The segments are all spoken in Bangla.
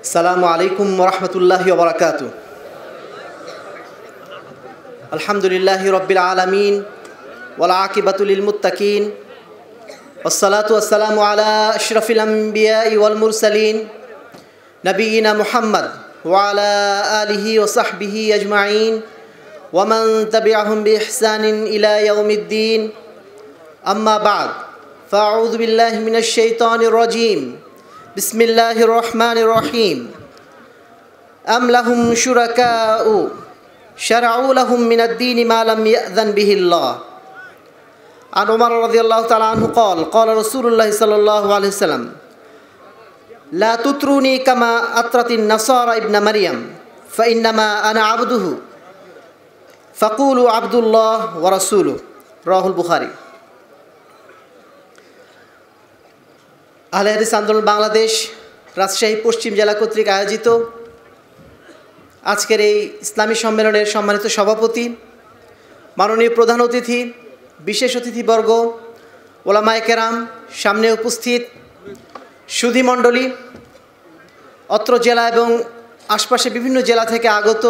السلام عليكم ورحمة الله وبركاته الحمد لله رب العالمين والعاقبة للمتقين والصلاة والسلام على أشرف الأنبياء والمرسلين نبينا محمد وعلى آله وصحبه أجمعين ومن تبعهم بإحسان إلى يوم الدين أما بعد فأعوذ بالله من الشيطان الرجيم بسم الله الرحمن الرحيم أم لهم شركاء شرعوا لهم من الدين ما لم يأذن به الله عن عمر رضي الله تعالى عنه قال قال رسول الله صلى الله عليه وسلم لا تتروني كما أترت النصارى ابن مريم فإنما أنا عبده فقولوا عبد الله ورسوله رواه البخاري আহলে হাদিস আন্দোলন বাংলাদেশ রাজশাহী পশ্চিম জেলা কর্তৃক আয়োজিত আজকের এই ইসলামী সম্মেলনের সম্মানিত সভাপতি মাননীয় প্রধান অতিথি বিশেষ অতিথিবর্গ ওলামায় কেরাম সামনে উপস্থিত সুধিমণ্ডলী অত্র জেলা এবং আশপাশে বিভিন্ন জেলা থেকে আগত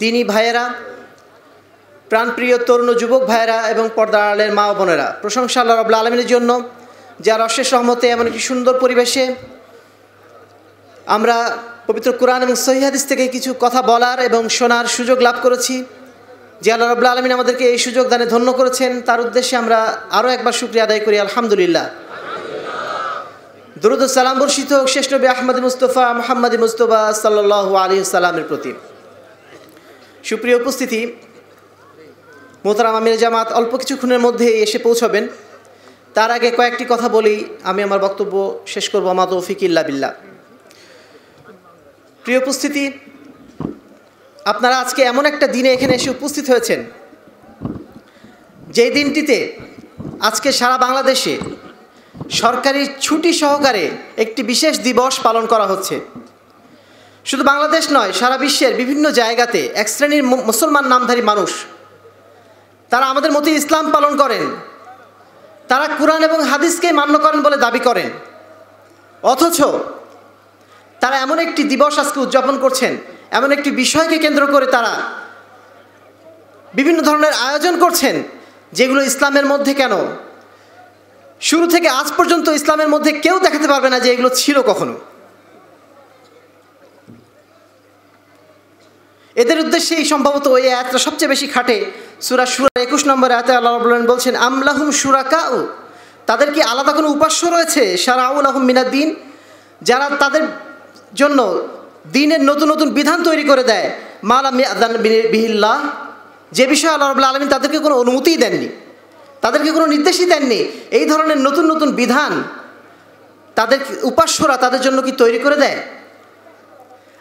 দিনী ভাইয়েরা প্রাণপ্রিয় তরুণ যুবক ভাইয়েরা এবং পর্দা আড়ালের মা বোনেরা প্রশংসা আল্লাহ রবুল্লা আলমীর জন্য যার অশেষ রহমতে এমন একটি সুন্দর পরিবেশে আমরা পবিত্র কোরআন এবং সহিহাদিস থেকে কিছু কথা বলার এবং শোনার সুযোগ লাভ করেছি যে আল্লাহ রবুল্লা আলমিন আমাদেরকে এই সুযোগ দানে ধন্য করেছেন তার উদ্দেশ্যে আমরা আরও একবার শুক্রিয়া আদায় করি আলহামদুলিল্লাহ দুরুদ সালাম বর্ষিত শেষ নবী আহমদ মুস্তফা মোহাম্মদ মুস্তফা সাল্লু আলী সাল্লামের প্রতি সুপ্রিয় উপস্থিতি মোতারাম আমির জামাত অল্প কিছুক্ষণের মধ্যেই এসে পৌঁছবেন তার আগে কয়েকটি কথা বলি আমি আমার বক্তব্য শেষ করবো আমাদের তৌফিক ইল্লা বিল্লা প্রিয় উপস্থিতি আপনারা আজকে এমন একটা দিনে এখানে এসে উপস্থিত হয়েছেন যেই দিনটিতে আজকে সারা বাংলাদেশে সরকারি ছুটি সহকারে একটি বিশেষ দিবস পালন করা হচ্ছে শুধু বাংলাদেশ নয় সারা বিশ্বের বিভিন্ন জায়গাতে এক শ্রেণীর মুসলমান নামধারী মানুষ তারা আমাদের মতো ইসলাম পালন করেন তারা কোরআন এবং হাদিসকে মান্য করেন বলে দাবি করেন অথচ তারা এমন একটি দিবস আজকে উদযাপন করছেন এমন একটি বিষয়কে কেন্দ্র করে তারা বিভিন্ন ধরনের আয়োজন করছেন যেগুলো ইসলামের মধ্যে কেন শুরু থেকে আজ পর্যন্ত ইসলামের মধ্যে কেউ দেখাতে পারবে না যে এগুলো ছিল কখনো এদের উদ্দেশ্যে এই সম্ভবত ওই আয়াতটা সবচেয়ে বেশি খাটে সুরা সুরা একুশ নম্বর আয়াতে আল্লাহ বলেন বলছেন আমলাহুম সুরাকা কাউ তাদের কি আলাদা কোনো উপাস্য রয়েছে সারা আউল আহম মিনাদ্দিন যারা তাদের জন্য দিনের নতুন নতুন বিধান তৈরি করে দেয় মালাম বিহিল্লাহ যে বিষয়ে আল্লাহ রবুল্লা আলমিন তাদেরকে কোনো অনুমতিই দেননি তাদেরকে কোনো নির্দেশই দেননি এই ধরনের নতুন নতুন বিধান তাদের উপাস্যরা তাদের জন্য কি তৈরি করে দেয়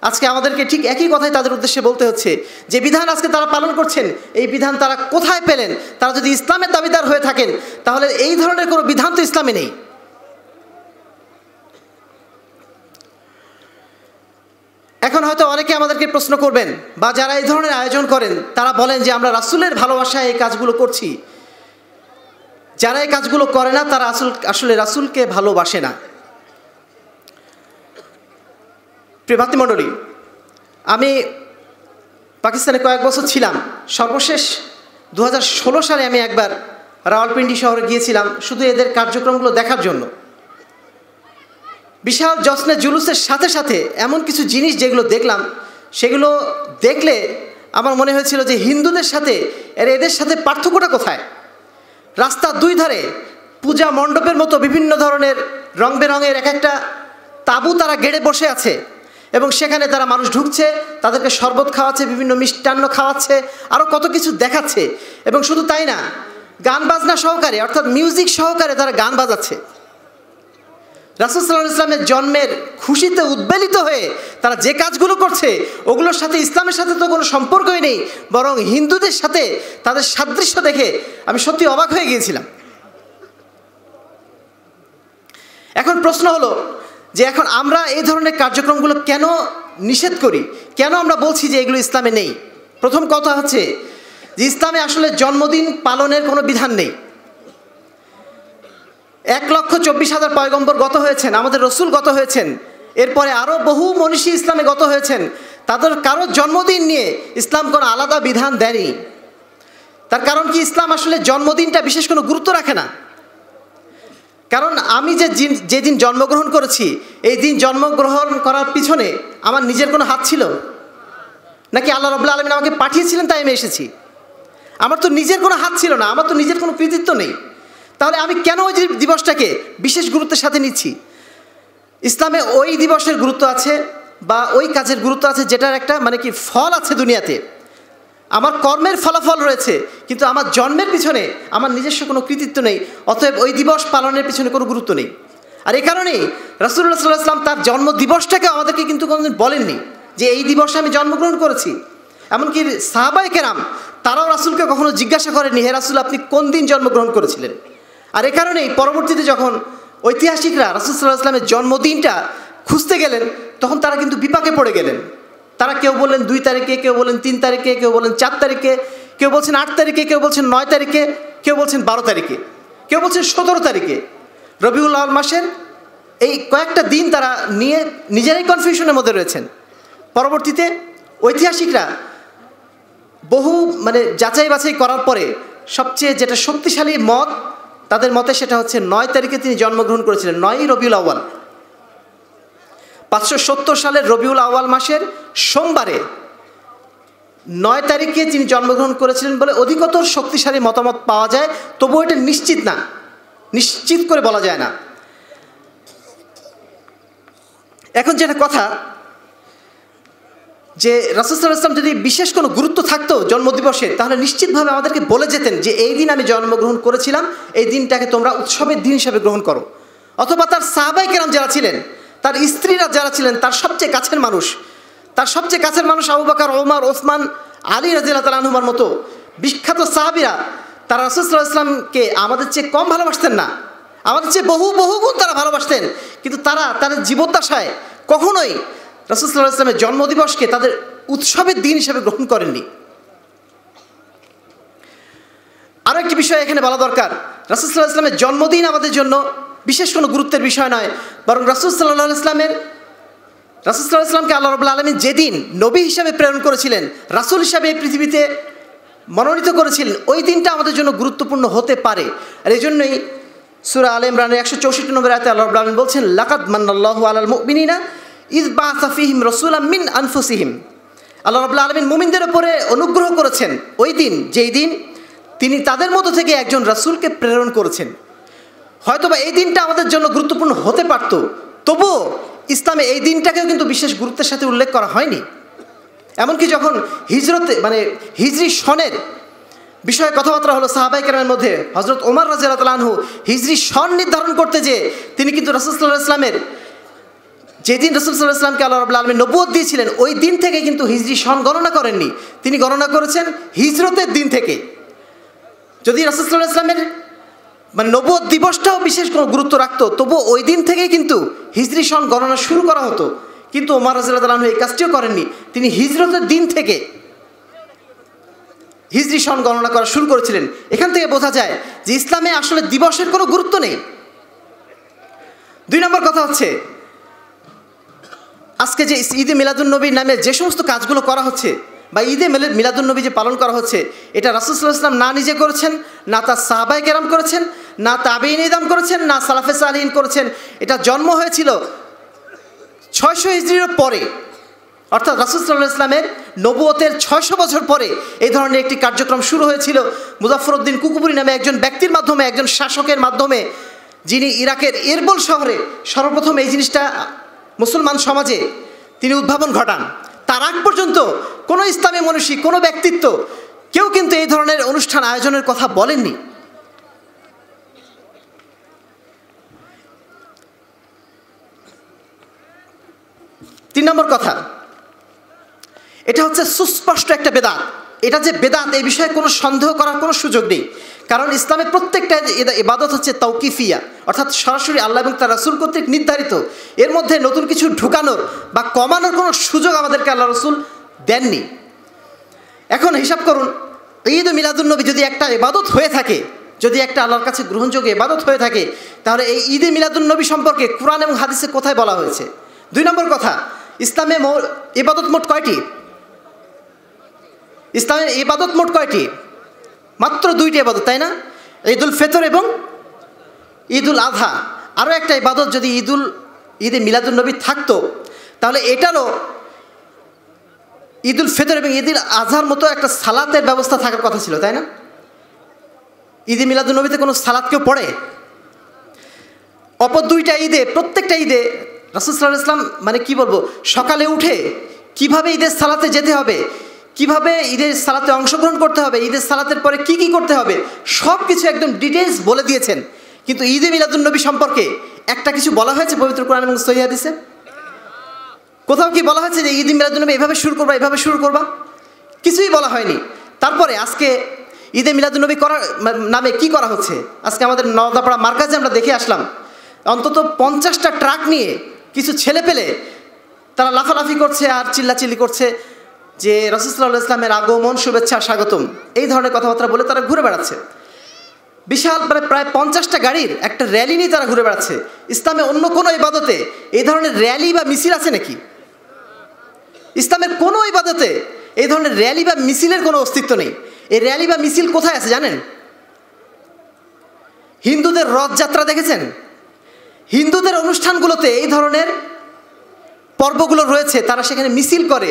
আজকে আমাদেরকে ঠিক একই কথাই তাদের উদ্দেশ্যে বলতে হচ্ছে যে বিধান আজকে তারা পালন করছেন এই বিধান তারা কোথায় পেলেন তারা যদি ইসলামের দাবিদার হয়ে থাকেন তাহলে এই ধরনের কোনো বিধান তো ইসলামে নেই এখন হয়তো অনেকে আমাদেরকে প্রশ্ন করবেন বা যারা এই ধরনের আয়োজন করেন তারা বলেন যে আমরা রাসুলের ভালোবাসায় এই কাজগুলো করছি যারা এই কাজগুলো করে না তারা আসল আসলে রাসুলকে ভালোবাসে না প্রিয় ভাতৃমণ্ডলী আমি পাকিস্তানে কয়েক বছর ছিলাম সর্বশেষ দু সালে আমি একবার রাওয়ালপিন্ডি শহরে গিয়েছিলাম শুধু এদের কার্যক্রমগুলো দেখার জন্য বিশাল যত্নে জুলুসের সাথে সাথে এমন কিছু জিনিস যেগুলো দেখলাম সেগুলো দেখলে আমার মনে হয়েছিল যে হিন্দুদের সাথে এর এদের সাথে পার্থক্যটা কোথায় রাস্তার দুই ধারে পূজা মণ্ডপের মতো বিভিন্ন ধরনের রং বেরঙের এক একটা তাবু তারা গেড়ে বসে আছে এবং সেখানে তারা মানুষ ঢুকছে তাদেরকে শরবত খাওয়াচ্ছে বিভিন্ন মিষ্টান্ন খাওয়াচ্ছে আরও কত কিছু দেখাচ্ছে এবং শুধু তাই না গান বাজনা সহকারে অর্থাৎ মিউজিক সহকারে তারা গান বাজাচ্ছে রাসুল সাল্লাহ ইসলামের জন্মের খুশিতে উদ্বেলিত হয়ে তারা যে কাজগুলো করছে ওগুলোর সাথে ইসলামের সাথে তো কোনো সম্পর্কই নেই বরং হিন্দুদের সাথে তাদের সাদৃশ্য দেখে আমি সত্যি অবাক হয়ে গিয়েছিলাম এখন প্রশ্ন হলো যে এখন আমরা এই ধরনের কার্যক্রমগুলো কেন নিষেধ করি কেন আমরা বলছি যে এগুলো ইসলামে নেই প্রথম কথা হচ্ছে যে ইসলামে আসলে জন্মদিন পালনের কোনো বিধান নেই এক লক্ষ চব্বিশ হাজার পয়গম্বর গত হয়েছেন আমাদের রসুল গত হয়েছেন এরপরে আরও বহু মনীষী ইসলামে গত হয়েছেন তাদের কারো জন্মদিন নিয়ে ইসলাম কোনো আলাদা বিধান দেয়নি তার কারণ কি ইসলাম আসলে জন্মদিনটা বিশেষ কোনো গুরুত্ব রাখে না কারণ আমি যে যেদিন জন্মগ্রহণ করেছি এই দিন জন্মগ্রহণ করার পিছনে আমার নিজের কোনো হাত ছিল নাকি আল্লাহ রবুল্লা আলমিন আমাকে পাঠিয়েছিলেন তাই আমি এসেছি আমার তো নিজের কোনো হাত ছিল না আমার তো নিজের কোনো কৃতিত্ব নেই তাহলে আমি কেন ওই দিবসটাকে বিশেষ গুরুত্বের সাথে নিচ্ছি ইসলামে ওই দিবসের গুরুত্ব আছে বা ওই কাজের গুরুত্ব আছে যেটার একটা মানে কি ফল আছে দুনিয়াতে আমার কর্মের ফলাফল রয়েছে কিন্তু আমার জন্মের পিছনে আমার নিজস্ব কোনো কৃতিত্ব নেই অতএব ওই দিবস পালনের পিছনে কোনো গুরুত্ব নেই আর এ কারণেই রাসুল্লাহ সাল্লাহ আসলাম তার জন্ম দিবসটাকে আমাদেরকে কিন্তু কোনোদিন বলেননি যে এই দিবসে আমি জন্মগ্রহণ করেছি এমনকি সাহাবাই কেরাম তারাও রাসুলকে কখনো জিজ্ঞাসা করেনি হে রাসুল আপনি কোন দিন জন্মগ্রহণ করেছিলেন আর এ কারণেই পরবর্তীতে যখন ঐতিহাসিকরা রাসুল সাল্লাহ আসলামের জন্মদিনটা খুঁজতে গেলেন তখন তারা কিন্তু বিপাকে পড়ে গেলেন তারা কেউ বললেন দুই তারিখে কেউ বলেন তিন তারিখে কেউ বলেন চার তারিখে কেউ বলছেন আট তারিখে কেউ বলছেন নয় তারিখে কেউ বলছেন বারো তারিখে কেউ বলছেন সতেরো তারিখে রবিউল আল মাসের এই কয়েকটা দিন তারা নিয়ে নিজেরাই কনফিউশনের মধ্যে রয়েছেন পরবর্তীতে ঐতিহাসিকরা বহু মানে যাচাই বাছাই করার পরে সবচেয়ে যেটা শক্তিশালী মত তাদের মতে সেটা হচ্ছে নয় তারিখে তিনি জন্মগ্রহণ করেছিলেন নয়ই রবিউল আওয়াল পাঁচশো সত্তর সালের রবিউল আওয়াল মাসের সোমবারে নয় তারিখে যিনি জন্মগ্রহণ করেছিলেন বলে অধিকতর শক্তিশালী মতামত পাওয়া যায় তবুও এটা নিশ্চিত না নিশ্চিত করে বলা যায় না এখন যেটা কথা যে রাসুল ইসলাম যদি বিশেষ কোনো গুরুত্ব থাকতো জন্মদিবসে তাহলে নিশ্চিতভাবে আমাদেরকে বলে যেতেন যে এই দিন আমি জন্মগ্রহণ করেছিলাম এই দিনটাকে তোমরা উৎসবের দিন হিসাবে গ্রহণ করো অথবা তার সাহাবাই কেরাম যারা ছিলেন তার স্ত্রীরা যারা ছিলেন তার সবচেয়ে কাছের মানুষ তার সবচেয়ে কাছের মানুষ আবু বাকর ওমার ওসমান আলী রাজিল্লা তাল মতো বিখ্যাত সাহাবিরা তারা রাসুসুল্লাহ ইসলামকে আমাদের চেয়ে কম ভালোবাসতেন না আমাদের চেয়ে বহু বহুগুণ তারা ভালোবাসতেন কিন্তু তারা তাদের জীবদ্দশায় কখনোই রাসুসুল্লাহ ইসলামের জন্মদিবসকে তাদের উৎসবের দিন হিসেবে গ্রহণ করেননি আরও একটি বিষয় এখানে বলা দরকার রাসুলসাল্লাহ ইসলামের জন্মদিন আমাদের জন্য বিশেষ কোনো গুরুত্বের বিষয় নয় বরং সাল্লাহ ইসলামের রাসুলসাল্লাহ আল্লাহ রবুল্লা আলমী যেদিন নবী হিসাবে প্রেরণ করেছিলেন রাসুল হিসাবে এই পৃথিবীতে মনোনীত করেছিলেন ওই দিনটা আমাদের জন্য গুরুত্বপূর্ণ হতে পারে আর এই জন্যই সুরা আল ইমরানের একশো চৌষট্টি নম্বর রাতে আল্লাহ রবুল্লা আলম বলছেন লাকাত মান্নাল্লাহ আলাল মুমিনিনা ইদ বা সাফিহিম রসুল মিন আনফুসিহিম আল্লাহ রবুল্লা আলমিন মুমিনদের ওপরে অনুগ্রহ করেছেন ওই দিন যেই দিন তিনি তাদের মতো থেকে একজন রাসুলকে প্রেরণ করেছেন হয়তোবা এই দিনটা আমাদের জন্য গুরুত্বপূর্ণ হতে পারত তবুও ইসলামে এই দিনটাকেও কিন্তু বিশেষ গুরুত্বের সাথে উল্লেখ করা হয়নি এমনকি যখন হিজরতে মানে হিজরি সনের বিষয়ে কথাবার্তা হলো সাহাবাই কেরামের মধ্যে হজরত ওমর রাজিয়ালাহু হিজরি সন নির্ধারণ করতে যে তিনি কিন্তু রসুল্লাহ ইসলামের যেদিন রসুলসাল্লাহ ইসলামকে আল্লাহ রবুল্লা আলমী নব্বত দিয়েছিলেন ওই দিন থেকে কিন্তু হিজরি সন গণনা করেননি তিনি গণনা করেছেন হিজরতের দিন থেকে যদি রসুলসাল্লাহ ইসলামের মানে নব দিবসটাও বিশেষ কোনো গুরুত্ব রাখতো তবুও ওই দিন থেকেই কিন্তু হিজরি সন গণনা শুরু করা হতো কিন্তু ওমর রাজিল্লাহ তালাহ এই কাজটিও করেননি তিনি হিজরতের দিন থেকে হিজরি সন গণনা করা শুরু করেছিলেন এখান থেকে বোঝা যায় যে ইসলামে আসলে দিবসের কোনো গুরুত্ব নেই দুই নম্বর কথা হচ্ছে আজকে যে ঈদে নবীর নামে যে সমস্ত কাজগুলো করা হচ্ছে বা ঈদে মেলে মিলাদুলনবী যে পালন করা হচ্ছে এটা রাসুলসাল্লাহ ইসলাম না নিজে করেছেন না তার সাহাবাই কেরাম করেছেন না তাবেইন ইদাম করেছেন না সালাফে সালহীন করেছেন এটা জন্ম হয়েছিল ছয়শো ইজরির পরে অর্থাৎ রাসুলসাল্লাহ ইসলামের নবুয়তের ছয়শো বছর পরে এই ধরনের একটি কার্যক্রম শুরু হয়েছিল মুজাফরউদ্দিন কুকুপুরি নামে একজন ব্যক্তির মাধ্যমে একজন শাসকের মাধ্যমে যিনি ইরাকের এরবল শহরে সর্বপ্রথম এই জিনিসটা মুসলমান সমাজে তিনি উদ্ভাবন ঘটান তার আগ পর্যন্ত কোনো ইসলামী মনীষী কোনো ব্যক্তিত্ব কেউ কিন্তু এই ধরনের অনুষ্ঠান আয়োজনের কথা বলেননি তিন নম্বর কথা এটা হচ্ছে সুস্পষ্ট একটা বেদাত এটা যে বেদাত এই বিষয়ে কোনো সন্দেহ করার কোনো সুযোগ নেই কারণ ইসলামের প্রত্যেকটা ইবাদত হচ্ছে তৌকিফিয়া অর্থাৎ সরাসরি আল্লাহ এবং তার রাসুল কর্তৃক নির্ধারিত এর মধ্যে নতুন কিছু ঢুকানোর বা কমানোর কোনো সুযোগ আমাদেরকে আল্লাহ রসুল দেননি এখন হিসাব করুন ঈদ নবী যদি একটা ইবাদত হয়ে থাকে যদি একটা আল্লাহর কাছে গ্রহণযোগ্য ইবাদত হয়ে থাকে তাহলে এই ঈদে নবী সম্পর্কে কোরআন এবং হাদিসে কোথায় বলা হয়েছে দুই নম্বর কথা ইসলামে ইবাদত মোট কয়টি ইসলামের ইবাদত মোট কয়টি মাত্র দুইটি ইবাদত তাই না ঈদুল ফেতর এবং ঈদুল আধা আরও একটা ইবাদত যদি ঈদুল ঈদে মিলাদুল নবী থাকতো তাহলে এটারও ঈদুল ফেতর এবং ঈদুল আজহার মতো একটা সালাতের ব্যবস্থা থাকার কথা ছিল তাই না ঈদে মিলাদুল নবীতে কোনো সালাত কেউ পড়ে অপর দুইটা ঈদে প্রত্যেকটা ঈদে রাসুল সাল্লাহ ইসলাম মানে কি বলবো সকালে উঠে কিভাবে ঈদের সালাতে যেতে হবে কিভাবে ঈদের সালাতে অংশগ্রহণ করতে হবে ঈদের সালাতের পরে কি কি করতে হবে সব কিছু একদম ডিটেলস বলে দিয়েছেন কিন্তু ঈদে মিলাদুলনবী সম্পর্কে একটা কিছু বলা হয়েছে পবিত্র কোরআন এবং দিছে কোথাও কি বলা হয়েছে যে ঈদ মিলাদুলনবী এভাবে শুরু করবা এভাবে শুরু করবা কিছুই বলা হয়নি তারপরে আজকে ঈদে মিলাদুলনবী করার নামে কি করা হচ্ছে আজকে আমাদের নদাপাড়া মার্কাজে আমরা দেখে আসলাম অন্তত পঞ্চাশটা ট্রাক নিয়ে কিছু ছেলে পেলে তারা লাফালাফি করছে আর চিল্লাচিল্লি করছে যে রসুল্লাহ ইসলামের আগমন শুভেচ্ছা স্বাগতম এই ধরনের কথাবার্তা বলে তারা ঘুরে বেড়াচ্ছে বিশাল মানে প্রায় পঞ্চাশটা গাড়ির একটা র্যালি নিয়ে তারা ঘুরে বেড়াচ্ছে ইসলামে অন্য কোনো ইবাদতে এই ধরনের র্যালি বা মিছিল আছে নাকি ইসলামের কোনো ইবাদতে এই ধরনের র্যালি বা মিছিলের কোনো অস্তিত্ব নেই এই র্যালি বা মিছিল কোথায় আছে জানেন হিন্দুদের রথযাত্রা দেখেছেন হিন্দুদের অনুষ্ঠানগুলোতে এই ধরনের পর্বগুলো রয়েছে তারা সেখানে মিছিল করে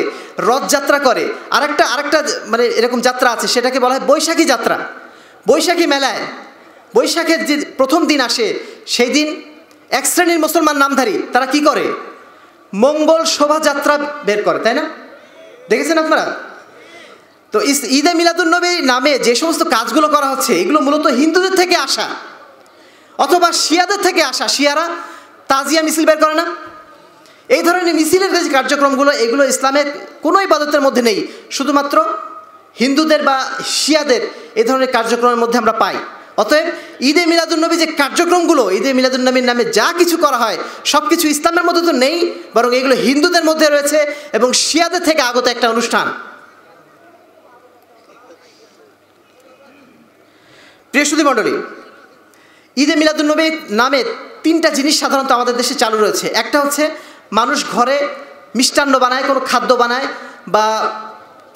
রথযাত্রা করে আরেকটা আরেকটা মানে এরকম যাত্রা আছে সেটাকে বলা হয় বৈশাখী যাত্রা বৈশাখী মেলায় বৈশাখের যে প্রথম দিন আসে সেই দিন এক শ্রেণীর মুসলমান নামধারী তারা কি করে মঙ্গল শোভাযাত্রা বের করে তাই না দেখেছেন আপনারা তো ইস ঈদে মিলাদুলনবী নামে যে সমস্ত কাজগুলো করা হচ্ছে এগুলো মূলত হিন্দুদের থেকে আসা অথবা শিয়াদের থেকে আসা শিয়ারা তাজিয়া মিছিল বের করে না এই ধরনের মিছিলের যে কার্যক্রমগুলো এগুলো ইসলামের কোনো ইবাদতের মধ্যে নেই শুধুমাত্র হিন্দুদের বা শিয়াদের এই ধরনের কার্যক্রমের মধ্যে আমরা পাই অতএব ঈদে মিলাদুলনবী যে কার্যক্রমগুলো ঈদে মিলাদুলনবীর নামে যা কিছু করা হয় সব কিছু ইসলামের মধ্যে তো নেই বরং এগুলো হিন্দুদের মধ্যে রয়েছে এবং শিয়াদের থেকে আগত একটা অনুষ্ঠান বৃহস্পতি মণ্ডলী ঈদে মিলাদুন্নবী নামে তিনটা জিনিস সাধারণত আমাদের দেশে চালু রয়েছে একটা হচ্ছে মানুষ ঘরে মিষ্টান্ন বানায় কোনো খাদ্য বানায় বা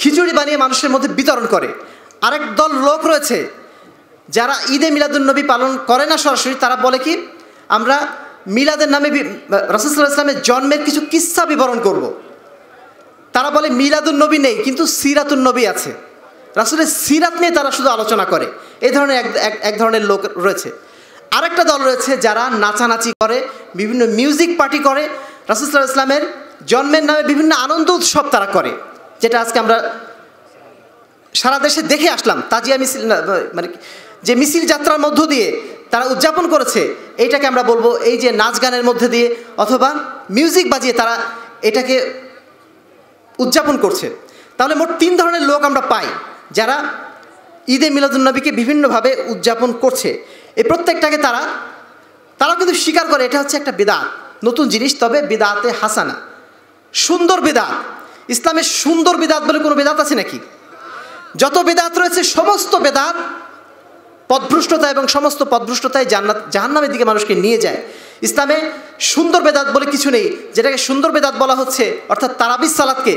খিচুড়ি বানিয়ে মানুষের মধ্যে বিতরণ করে আরেক দল লোক রয়েছে যারা ঈদে মিলাদুলনবী পালন করে না সরাসরি তারা বলে কি আমরা মিলাদের নামে রাসুলসাল্লাহ ইসলামের জন্মের কিছু কিস্সা বিবরণ করব। তারা বলে মিলাদুল্নবী নবী নেই কিন্তু সিরাতুলনবী আছে রাসুলের সিরাত নিয়ে তারা শুধু আলোচনা করে এ ধরনের এক এক ধরনের লোক রয়েছে আরেকটা দল রয়েছে যারা নাচানাচি করে বিভিন্ন মিউজিক পার্টি করে রাসুল্লাহ ইসলামের জন্মের নামে বিভিন্ন আনন্দ উৎসব তারা করে যেটা আজকে আমরা সারা দেশে দেখে আসলাম তাজিয়া মিছিল মানে যে মিছিল যাত্রার মধ্য দিয়ে তারা উদযাপন করেছে এইটাকে আমরা বলবো এই যে নাচ গানের মধ্যে দিয়ে অথবা মিউজিক বাজিয়ে তারা এটাকে উদযাপন করছে তাহলে মোট তিন ধরনের লোক আমরা পাই যারা ঈদে মিলাদুলনবীকে বিভিন্নভাবে উদযাপন করছে এই প্রত্যেকটাকে তারা তারা কিন্তু স্বীকার করে এটা হচ্ছে একটা বেদাত নতুন জিনিস তবে বিদাতে হাসানা সুন্দর বিদাত ইসলামের সুন্দর বিদাত বলে কোনো বেদাত আছে নাকি যত বেদাত রয়েছে সমস্ত বেদাত পদভ্রষ্টতা এবং সমস্ত পদভ্রষ্টতায় জান্নাত জাহান্নামের দিকে মানুষকে নিয়ে যায় ইসলামে সুন্দর বেদাত বলে কিছু নেই যেটাকে সুন্দর বেদাত বলা হচ্ছে অর্থাৎ তারাবিস সালাদকে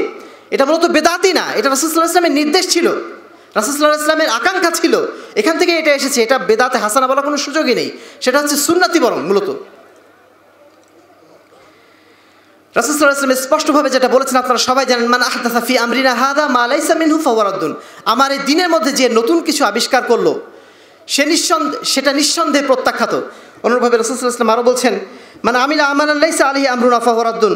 এটা মূলত বেদাতই না এটা রাসুলসাল্লাহ ইসলামের নির্দেশ ছিল রাসুলসাল্লাহ ইসলামের আকাঙ্ক্ষা ছিল এখান থেকে এটা এসেছে এটা বেদাতে হাসানা বলার কোনো সুযোগই নেই সেটা হচ্ছে সুন্নাতি বরং মূলত রাসুলসাল্লাম স্পষ্টভাবে যেটা বলেছেন আপনারা সবাই জানেন মানে আহদাসা ফি আমরিনা হাদা মা মিনহু ফাওয়ারাদ্দুন আমার এই দিনের মধ্যে যে নতুন কিছু আবিষ্কার করলো সে নিঃসন্দেহ সেটা নিঃসন্দেহে প্রত্যাখ্যাত অনুরূপভাবে রসুলাম আরও বলছেন মানে আমি আমান আল্লাইসা আলহি আমরুন আফাহরাদ্দুন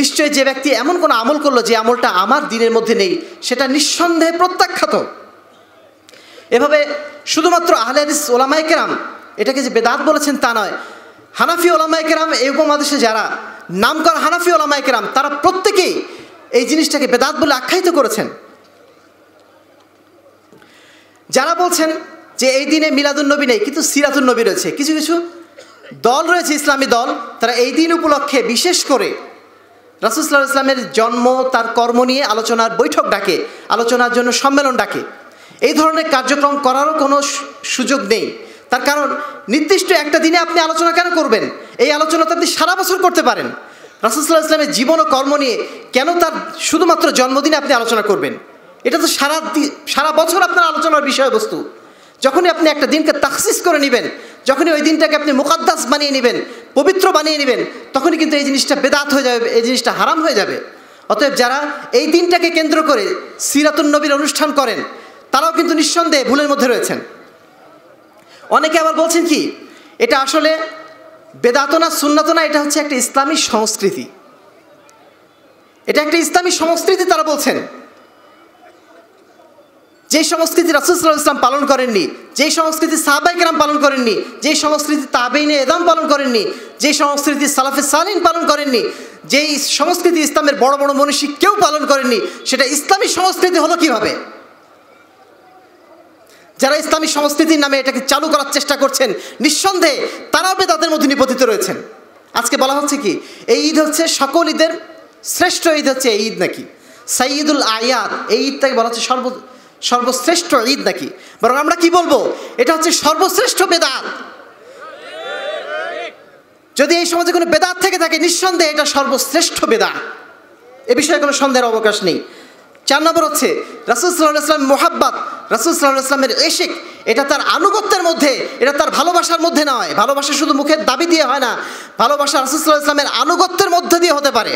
নিশ্চয়ই যে ব্যক্তি এমন কোনো আমল করলো যে আমলটা আমার দিনের মধ্যে নেই সেটা নিঃসন্দেহে প্রত্যাখ্যাত এভাবে শুধুমাত্র আহলে হাদিস ওলামাইকেরাম এটাকে যে বেদাত বলেছেন তা নয় হানাফি ওলামাইকেরাম এই উপমহাদেশে যারা নাম করা হানাফি ওলামাইকেরাম তারা প্রত্যেকেই এই জিনিসটাকে বেদাত বলে আখ্যায়িত করেছেন যারা বলছেন যে এই দিনে মিলাদুন্নবী নেই কিন্তু সিরাতুন্নবী রয়েছে কিছু কিছু দল রয়েছে ইসলামী দল তারা এই দিন উপলক্ষে বিশেষ করে রাসুসল্লাহ ইসলামের জন্ম তার কর্ম নিয়ে আলোচনার বৈঠক ডাকে আলোচনার জন্য সম্মেলন ডাকে এই ধরনের কার্যক্রম করারও কোনো সুযোগ নেই তার কারণ নির্দিষ্ট একটা দিনে আপনি আলোচনা কেন করবেন এই আলোচনা তো আপনি সারা বছর করতে পারেন রাসুলসাল্লাহ ইসলামের জীবন ও কর্ম নিয়ে কেন তার শুধুমাত্র জন্মদিনে আপনি আলোচনা করবেন এটা তো সারা সারা বছর আপনার আলোচনার বিষয়বস্তু যখনই আপনি একটা দিনকে তাকসিস করে নেবেন যখনই ওই দিনটাকে আপনি মোকাদ্দাস বানিয়ে নেবেন পবিত্র বানিয়ে নেবেন তখনই কিন্তু এই জিনিসটা বেদাত হয়ে যাবে এই জিনিসটা হারাম হয়ে যাবে অতএব যারা এই দিনটাকে কেন্দ্র করে সিরাতুল নবীর অনুষ্ঠান করেন তারাও কিন্তু নিঃসন্দেহে ভুলের মধ্যে রয়েছেন অনেকে আবার বলছেন কি এটা আসলে বেদাতনা সুন্নাতনা এটা হচ্ছে একটা ইসলামী সংস্কৃতি এটা একটা ইসলামী সংস্কৃতি তারা বলছেন যে সংস্কৃতি রাসুল ইসলাম পালন করেননি যে সংস্কৃতি সাহবাইকেরাম পালন করেননি যে সংস্কৃতি তাবেইনে এদাম পালন করেননি যে সংস্কৃতি সালাফে সালিন পালন করেননি যেই সংস্কৃতি ইসলামের বড় বড় মনীষী কেউ পালন করেননি সেটা ইসলামী সংস্কৃতি হলো কিভাবে যারা ইসলামী সংস্কৃতির নামে এটাকে চালু করার চেষ্টা করছেন নিঃসন্দেহে তারাও তাদের মধ্যে নিপতিত রয়েছেন আজকে বলা হচ্ছে কি এই ঈদ হচ্ছে সকল ঈদের শ্রেষ্ঠ ঈদ হচ্ছে এই ঈদ নাকি সাইদুল আয়াদ এই ঈদটাকে বলা হচ্ছে সর্ব সর্বশ্রেষ্ঠ ঈদ নাকি বরং আমরা কি বলবো এটা হচ্ছে সর্বশ্রেষ্ঠ বেদাত যদি এই সমাজে কোনো বেদাত থেকে থাকে নিঃসন্দেহে এটা সর্বশ্রেষ্ঠ বেদাত এ বিষয়ে কোনো সন্দেহের অবকাশ নেই চার নম্বর হচ্ছে রাসুল সাল্লাহ ইসলাম মোহাব্বাত রাসুল সাল্লাহ ইসলামের এশিক এটা তার আনুগত্যের মধ্যে এটা তার ভালোবাসার মধ্যে নয় ভালোবাসা শুধু মুখের দাবি দিয়ে হয় না ভালোবাসা রাসুল সাল্লাহ ইসলামের আনুগত্যের মধ্যে দিয়ে হতে পারে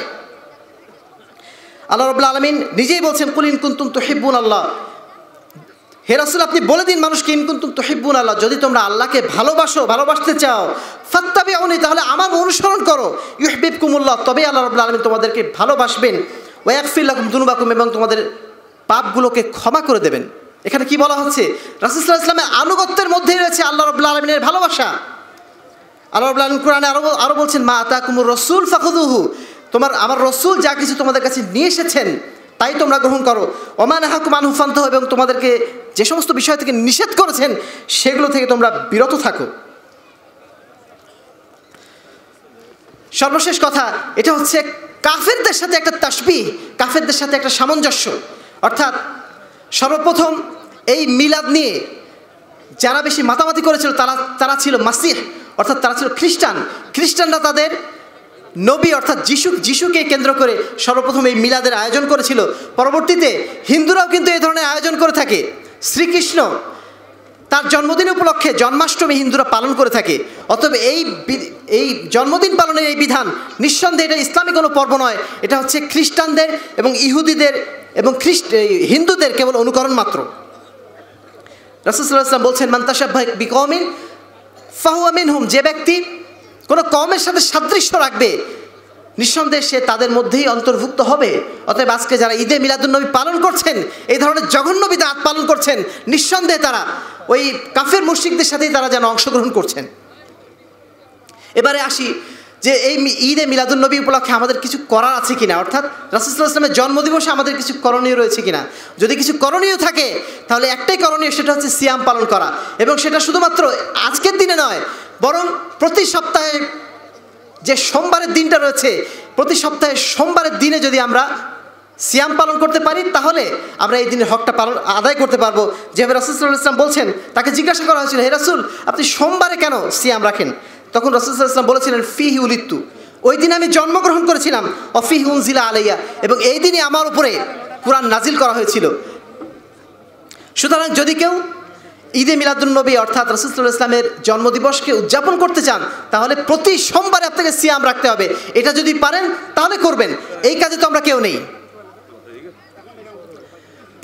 আল্লাহ রবুল্লা আলমিন নিজেই বলছেন কুলিন কুন্তুম তো আল্লাহ হে রাসুল আপনি বলে দিন মানুষকে ইনকুন্তুম তো হিব্বুন আল্লাহ যদি তোমরা আল্লাহকে ভালোবাসো ভালোবাসতে চাও ফাত্তাবি তাহলে আমার অনুসরণ করো ইহবিব কুমুল্লাহ তবে আল্লাহ রবুল্লা আলমিন তোমাদেরকে ভালোবাসবেন ওয়াকফির লাকুম দুনুবাকুম এবং তোমাদের পাপগুলোকে ক্ষমা করে দেবেন এখানে কি বলা হচ্ছে রাসুল্লাহ ইসলামের আনুগত্যের মধ্যেই রয়েছে আল্লাহ রবুল্লা আলমিনের ভালোবাসা আল্লাহ রবুল্লা আলম কোরআনে আরও আরও বলছেন মা তা কুমুর রসুল ফাকুদুহু তোমার আমার রসুল যা কিছু তোমাদের কাছে নিয়ে এসেছেন তাই তোমরা গ্রহণ করো অমান হাকুমান হুফান্ত এবং তোমাদেরকে যে সমস্ত বিষয় থেকে নিষেধ করেছেন সেগুলো থেকে তোমরা বিরত থাকো সর্বশেষ কথা এটা হচ্ছে কাফেরদের সাথে একটা তাসবি কাফেরদের সাথে একটা সামঞ্জস্য অর্থাৎ সর্বপ্রথম এই মিলাদ নিয়ে যারা বেশি মাতামাতি করেছিল তারা তারা ছিল মাসিহ অর্থাৎ তারা ছিল খ্রিস্টান খ্রিস্টানরা তাদের নবী অর্থাৎ যিশু যিশুকে কেন্দ্র করে সর্বপ্রথম এই মিলাদের আয়োজন করেছিল পরবর্তীতে হিন্দুরাও কিন্তু এই ধরনের আয়োজন করে থাকে শ্রীকৃষ্ণ তার জন্মদিন উপলক্ষে জন্মাষ্টমী হিন্দুরা পালন করে থাকে অতএব এই এই জন্মদিন পালনের এই বিধান নিঃসন্দেহে এটা ইসলামী কোনো পর্ব নয় এটা হচ্ছে খ্রিস্টানদের এবং ইহুদিদের এবং খ্রিস্ট হিন্দুদের কেবল অনুকরণ মাত্র রসদাম বলছেন বলছেন মান্তাসাহ বিকমিন ফাহুয়ামিন হুম যে ব্যক্তি কোনো কমের সাথে সাদৃশ্য রাখবে নিঃসন্দেহে সে তাদের মধ্যেই অন্তর্ভুক্ত হবে অতএব আজকে যারা ঈদে মিলাদুলনবী পালন করছেন এই ধরনের জঘন্য বিদাত পালন করছেন নিঃসন্দেহে তারা ওই কাফের মুর্শিকদের সাথেই তারা যেন অংশগ্রহণ করছেন এবারে আসি যে এই ঈদে মিলাদুলনবী উপলক্ষে আমাদের কিছু করার আছে কিনা অর্থাৎ রাসুল্লাহ ইসলামের জন্মদিবসে আমাদের কিছু করণীয় রয়েছে কিনা যদি কিছু করণীয় থাকে তাহলে একটাই করণীয় সেটা হচ্ছে সিয়াম পালন করা এবং সেটা শুধুমাত্র আজকের দিনে নয় বরং প্রতি সপ্তাহে যে সোমবারের দিনটা রয়েছে প্রতি সপ্তাহে সোমবারের দিনে যদি আমরা সিয়াম পালন করতে পারি তাহলে আমরা এই দিনের হকটা পালন আদায় করতে পারবো যেভাবে রসুল ইসলাম বলছেন তাকে জিজ্ঞাসা করা হয়েছিল হে রাসুল আপনি সোমবারে কেন সিয়াম রাখেন তখন রসুল ইসলাম বলেছিলেন ফিহি উলিত্তু ওই দিনে আমি জন্মগ্রহণ করেছিলাম অফিহ উনজিলা আলাইয়া এবং এই দিনে আমার উপরে কোরআন নাজিল করা হয়েছিল সুতরাং যদি কেউ ঈদে মিলাদুলনবী অর্থাৎ রসুল ইসলামের জন্মদিবসকে উদযাপন করতে চান তাহলে প্রতি সোমবারে আপনাকে সিয়াম রাখতে হবে এটা যদি পারেন তাহলে করবেন এই কাজে তো আমরা কেউ নেই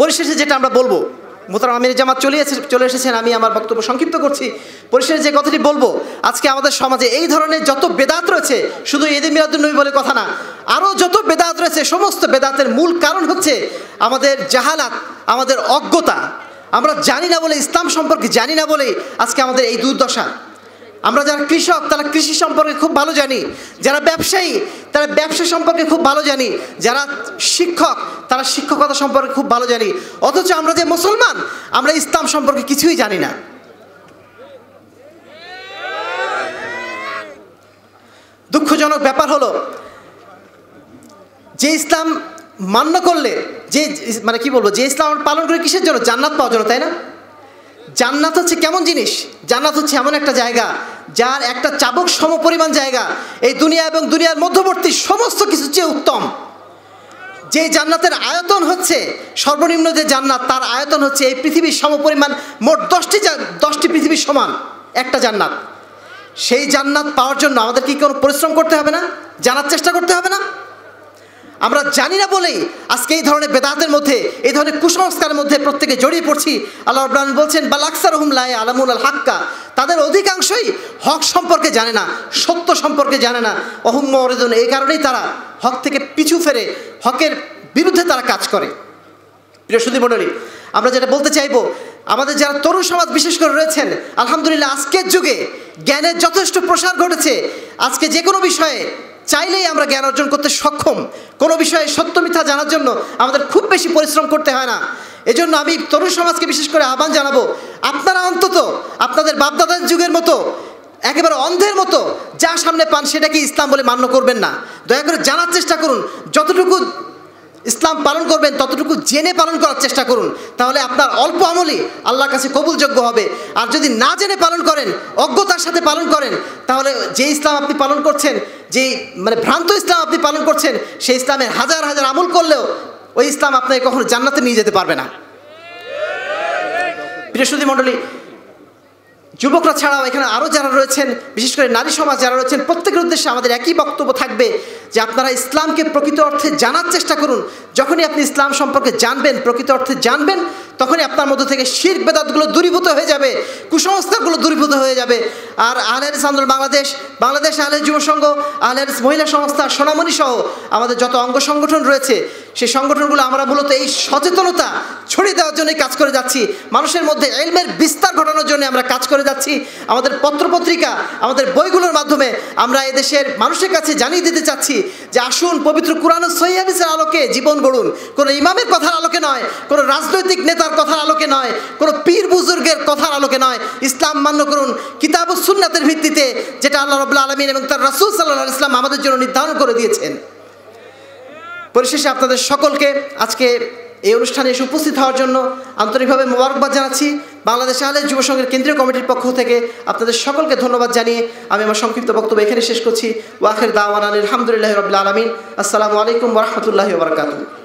পরিশেষে যেটা আমরা বলবো মোতার আমির জামাত চলে চলে এসেছেন আমি আমার বক্তব্য সংক্ষিপ্ত করছি পরিশেষে যে কথাটি বলবো আজকে আমাদের সমাজে এই ধরনের যত বেদাত রয়েছে শুধু এদে মিরাদুলনবী বলে কথা না আরও যত বেদাত রয়েছে সমস্ত বেদাতের মূল কারণ হচ্ছে আমাদের জাহালাত আমাদের অজ্ঞতা আমরা জানি না বলে ইসলাম সম্পর্কে জানি না বলে আজকে আমাদের এই দুর্দশা আমরা যারা কৃষক তারা কৃষি সম্পর্কে খুব ভালো জানি যারা ব্যবসায়ী তারা ব্যবসা সম্পর্কে খুব ভালো জানি যারা শিক্ষক তারা শিক্ষকতা সম্পর্কে খুব ভালো জানি অথচ আমরা যে মুসলমান আমরা ইসলাম সম্পর্কে কিছুই জানি না দুঃখজনক ব্যাপার হলো যে ইসলাম মান্য করলে যে মানে কি বলবো যে ইসলাম পালন করে কিসের জন্য জান্নাত পাওয়ার জন্য তাই না জান্নাত হচ্ছে কেমন জিনিস জান্নাত হচ্ছে এমন একটা জায়গা যার একটা চাবক সম পরিমাণ জায়গা এই দুনিয়া এবং দুনিয়ার মধ্যবর্তী সমস্ত কিছু চেয়ে উত্তম যে জান্নাতের আয়তন হচ্ছে সর্বনিম্ন যে জান্নাত তার আয়তন হচ্ছে এই পৃথিবীর সম পরিমাণ মোট দশটি দশটি পৃথিবীর সমান একটা জান্নাত সেই জান্নাত পাওয়ার জন্য আমাদের কি কোনো পরিশ্রম করতে হবে না জানার চেষ্টা করতে হবে না আমরা জানি না বলেই আজকে এই ধরনের বেদাতের মধ্যে এই ধরনের কুসংস্কারের মধ্যে প্রত্যেকে জড়িয়ে পড়ছি আল্লাহ রব্রান বলছেন বালাকসার হুমলায় আলামুল আল হাক্কা তাদের অধিকাংশই হক সম্পর্কে জানে না সত্য সম্পর্কে জানে না অহম্ম অরেদন এই কারণেই তারা হক থেকে পিছু ফেরে হকের বিরুদ্ধে তারা কাজ করে প্রিয় সুদী মণ্ডলী আমরা যেটা বলতে চাইব আমাদের যারা তরুণ সমাজ বিশেষ করে রয়েছেন আলহামদুলিল্লাহ আজকের যুগে জ্ঞানের যথেষ্ট প্রসার ঘটেছে আজকে যে কোনো বিষয়ে চাইলেই আমরা জ্ঞান অর্জন করতে সক্ষম কোনো বিষয়ে সত্য মিথ্যা জানার জন্য আমাদের খুব বেশি পরিশ্রম করতে হয় না এজন্য আমি তরুণ সমাজকে বিশেষ করে আহ্বান জানাবো আপনারা অন্তত আপনাদের বাপদাদার যুগের মতো একেবারে অন্ধের মতো যা সামনে পান সেটাকে ইসলাম বলে মান্য করবেন না দয়া করে জানার চেষ্টা করুন যতটুকু ইসলাম পালন করবেন ততটুকু জেনে পালন করার চেষ্টা করুন তাহলে আপনার অল্প আমলই আল্লাহর কাছে কবুলযোগ্য হবে আর যদি না জেনে পালন করেন অজ্ঞতার সাথে পালন করেন তাহলে যে ইসলাম আপনি পালন করছেন যে মানে ভ্রান্ত ইসলাম আপনি পালন করছেন সেই ইসলামের হাজার হাজার আমল করলেও ওই ইসলাম আপনাকে কখনো জান্নাতে নিয়ে যেতে পারবে না বৃহস্পতি মণ্ডলী যুবকরা ছাড়াও এখানে আরও যারা রয়েছেন বিশেষ করে নারী সমাজ যারা রয়েছেন প্রত্যেকের উদ্দেশ্যে আমাদের একই বক্তব্য থাকবে যে আপনারা ইসলামকে প্রকৃত অর্থে জানার চেষ্টা করুন যখনই আপনি ইসলাম সম্পর্কে জানবেন প্রকৃত অর্থে জানবেন তখনই আপনার মধ্যে থেকে শির বেদাতগুলো দূরীভূত হয়ে যাবে কুসংস্কারগুলো দূরীভূত হয়ে যাবে আর আলহারিস আন্দোলন বাংলাদেশ বাংলাদেশ আলহের যুব সংঘ আলহারিস মহিলা সংস্থা সোনামণি সহ আমাদের যত অঙ্গ সংগঠন রয়েছে সেই সংগঠনগুলো আমরা মূলত এই সচেতনতা ছড়িয়ে দেওয়ার জন্যই কাজ করে যাচ্ছি মানুষের মধ্যে এলমের বিস্তার ঘটানোর জন্য আমরা কাজ করে যাচ্ছি আমাদের পত্রপত্রিকা আমাদের বইগুলোর মাধ্যমে আমরা এদেশের মানুষের কাছে জানিয়ে দিতে চাচ্ছি যে আসুন পবিত্র কোরআন সৈয়াদিসের আলোকে জীবন গড়ুন কোনো ইমামের কথার আলোকে নয় কোনো রাজনৈতিক নেতার কথার আলোকে নয় কোনো পীর বুজুর্গের কথার আলোকে নয় ইসলাম মান্য করুন কিতাব ও সুন্নাতের ভিত্তিতে যেটা আল্লাহ রবুল্লা আলমিন এবং তার রাসুল সাল্লাহ ইসলাম আমাদের জন্য নির্ধারণ করে দিয়েছেন পরিশেষে আপনাদের সকলকে আজকে এই অনুষ্ঠানে এসে উপস্থিত হওয়ার জন্য আন্তরিকভাবে মোবারকবাদ জানাচ্ছি বাংলাদেশ আহলে যুব সংঘের কেন্দ্রীয় কমিটির পক্ষ থেকে আপনাদের সকলকে ধন্যবাদ জানিয়ে আমি আমার সংক্ষিপ্ত বক্তব্য এখানে শেষ করছি ওয়াখের দাওয়ান আলহামদুলিল্লাহ রবিল আলমিন আসসালামু আলাইকুম রহমতুল্লাহ বরকাতু